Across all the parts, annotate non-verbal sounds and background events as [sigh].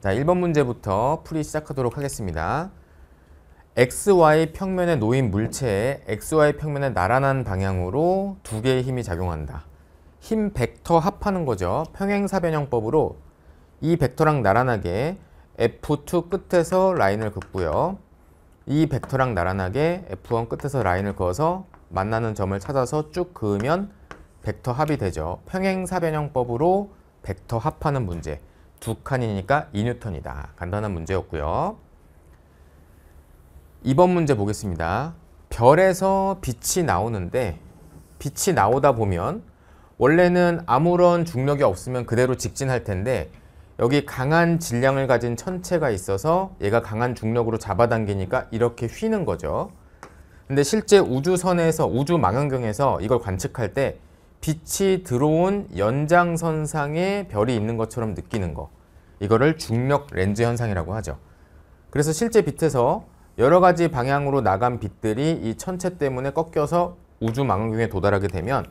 자, 1번 문제부터 풀이 시작하도록 하겠습니다. XY 평면에 놓인 물체에 XY 평면에 나란한 방향으로 두 개의 힘이 작용한다. 힘 벡터 합하는 거죠. 평행사변형법으로 이 벡터랑 나란하게 F2 끝에서 라인을 긋고요. 이 벡터랑 나란하게 F1 끝에서 라인을 그어서 만나는 점을 찾아서 쭉 그으면 벡터 합이 되죠. 평행사변형법으로 벡터 합하는 문제. 두 칸이니까 2뉴턴이다. 간단한 문제였고요. 2번 문제 보겠습니다. 별에서 빛이 나오는데 빛이 나오다 보면 원래는 아무런 중력이 없으면 그대로 직진할 텐데 여기 강한 질량을 가진 천체가 있어서 얘가 강한 중력으로 잡아당기니까 이렇게 휘는 거죠. 근데 실제 우주선에서 우주 망원경에서 이걸 관측할 때 빛이 들어온 연장선상에 별이 있는 것처럼 느끼는 거 이거를 중력 렌즈 현상이라고 하죠. 그래서 실제 빛에서 여러 가지 방향으로 나간 빛들이 이 천체 때문에 꺾여서 우주 망원경에 도달하게 되면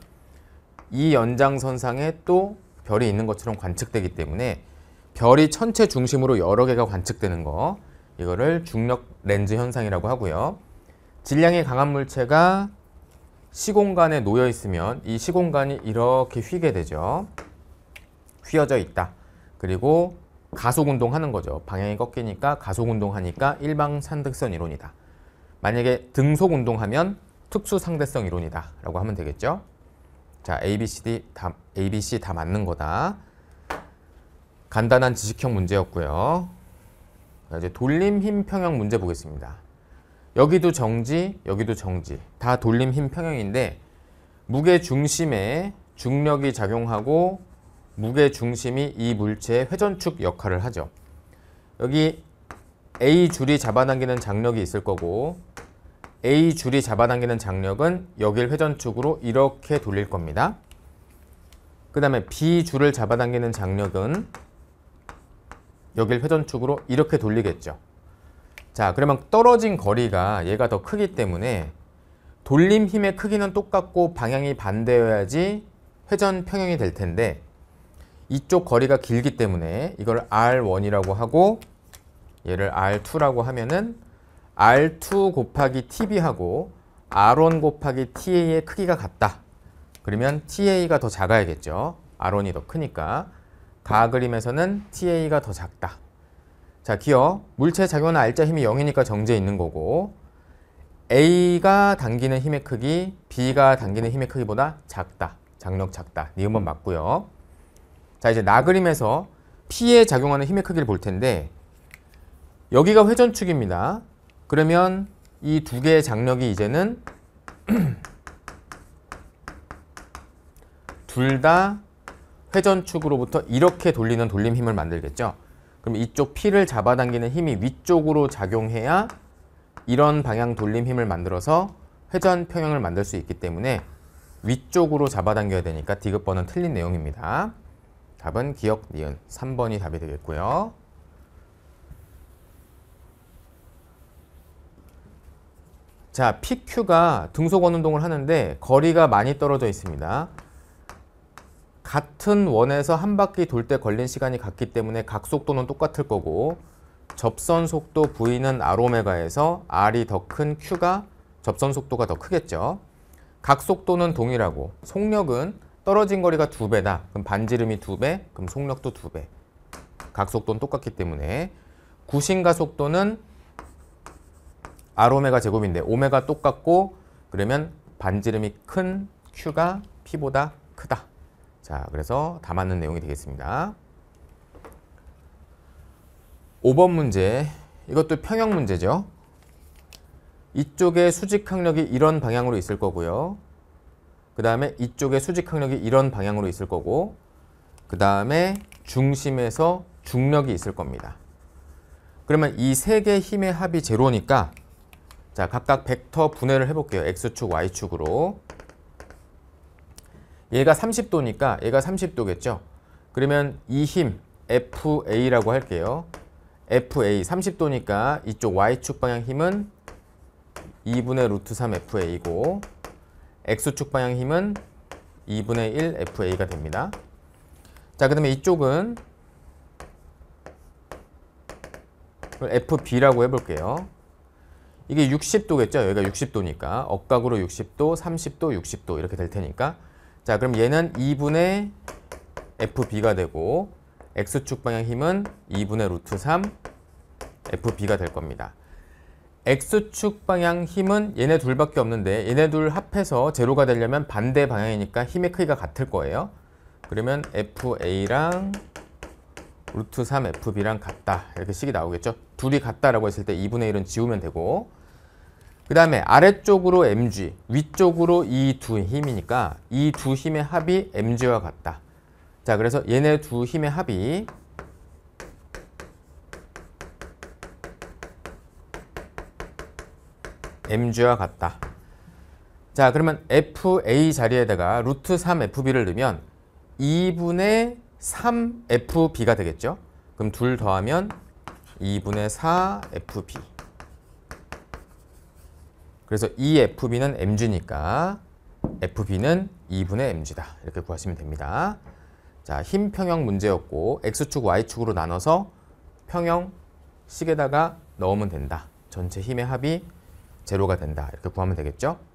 이 연장선상에 또 별이 있는 것처럼 관측되기 때문에 별이 천체 중심으로 여러 개가 관측되는 거 이거를 중력 렌즈 현상이라고 하고요. 질량이 강한 물체가 시공간에 놓여 있으면 이 시공간이 이렇게 휘게 되죠. 휘어져 있다. 그리고 가속운동 하는 거죠. 방향이 꺾이니까 가속운동 하니까 일방산득선 이론이다. 만약에 등속운동 하면 특수상대성 이론이다. 라고 하면 되겠죠. 자, A, B, C, D 다, A, B, C 다 맞는 거다. 간단한 지식형 문제였고요. 이제 돌림 힘 평형 문제 보겠습니다. 여기도 정지, 여기도 정지. 다 돌림 힘 평형인데 무게 중심에 중력이 작용하고 무게 중심이 이 물체의 회전축 역할을 하죠. 여기 A 줄이 잡아당기는 장력이 있을 거고 A 줄이 잡아당기는 장력은 여길 회전축으로 이렇게 돌릴 겁니다. 그 다음에 B 줄을 잡아당기는 장력은 여길 회전축으로 이렇게 돌리겠죠. 자 그러면 떨어진 거리가 얘가 더 크기 때문에 돌림 힘의 크기는 똑같고 방향이 반대여야지 회전 평형이 될 텐데 이쪽 거리가 길기 때문에 이걸 R1이라고 하고 얘를 R2라고 하면은 R2 곱하기 TB하고 R1 곱하기 TA의 크기가 같다. 그러면 TA가 더 작아야겠죠. R1이 더 크니까. 가 그림에서는 TA가 더 작다. 자, 기어 물체 작용하는 R자 힘이 0이니까 정지에 있는 거고 A가 당기는 힘의 크기, B가 당기는 힘의 크기보다 작다. 장력 작다. 니은번 맞고요. 자, 이제 나 그림에서 P에 작용하는 힘의 크기를 볼 텐데 여기가 회전축입니다. 그러면 이 두 개의 장력이 이제는 [clears throat] 둘 다 회전축으로부터 이렇게 돌리는 돌림 힘을 만들겠죠. 그럼 이쪽 피를 잡아당기는 힘이 위쪽으로 작용해야 이런 방향 돌림 힘을 만들어서 회전 평형을 만들 수 있기 때문에 위쪽으로 잡아당겨야 되니까 디귿번은 틀린 내용입니다. 답은 기억, 니은 3번이 답이 되겠고요. 자, PQ가 등소권 운동을 하는데 거리가 많이 떨어져 있습니다. 같은 원에서 한 바퀴 돌 때 걸린 시간이 같기 때문에 각 속도는 똑같을 거고 접선 속도 V는 R오메가에서 R이 더 큰 Q가 접선 속도가 더 크겠죠. 각 속도는 동일하고 속력은 떨어진 거리가 두배다 그럼 반지름이 두배 그럼 속력도 두배각 속도는 똑같기 때문에 구신가 속도는 R오메가 제곱인데 오메가 똑같고 그러면 반지름이 큰 Q가 P보다 크다. 자, 그래서 다 맞는 내용이 되겠습니다. 5번 문제, 이것도 평형 문제죠. 이쪽에 수직 항력이 이런 방향으로 있을 거고요. 그 다음에 이쪽에 수직 항력이 이런 방향으로 있을 거고 그 다음에 중심에서 중력이 있을 겁니다. 그러면 이 세개 힘의 합이 제로니까 자 각각 벡터 분해를 해볼게요. X축, Y축으로 얘가 30도니까 얘가 30도겠죠. 그러면 이 힘 FA라고 할게요. FA 30도니까 이쪽 Y축 방향 힘은 2분의 루트 3 FA고 X축 방향 힘은 2분의 1 FA가 됩니다. 자, 그 다음에 이쪽은 FB라고 해볼게요. 이게 60도겠죠? 여기가 60도니까. 억각으로 60도, 30도, 60도 이렇게 될 테니까 자 그럼 얘는 2분의 FB가 되고 X축 방향 힘은 2분의 루트 3 FB가 될 겁니다. X축 방향 힘은 얘네 둘밖에 없는데 얘네 둘 합해서 제로가 되려면 반대 방향이니까 힘의 크기가 같을 거예요. 그러면 FA랑 루트 3 FB랑 같다. 이렇게 식이 나오겠죠. 둘이 같다라고 했을 때 2분의 1은 지우면 되고 그 다음에 아래쪽으로 mg, 위쪽으로 이 두 힘이니까 이 두 힘의 합이 mg와 같다. 자, 그래서 얘네 두 힘의 합이 mg와 같다. 자, 그러면 fa 자리에다가 루트 3fb를 넣으면 2분의 3fb가 되겠죠? 그럼 둘 더하면 2분의 4fb. 그래서 이 e FB는 MG니까 FB는 2분의 MG다. 이렇게 구하시면 됩니다. 자, 흰 평형 문제였고 X축, Y축으로 나눠서 평형식에다가 넣으면 된다. 전체 힘의 합이 제로가 된다. 이렇게 구하면 되겠죠?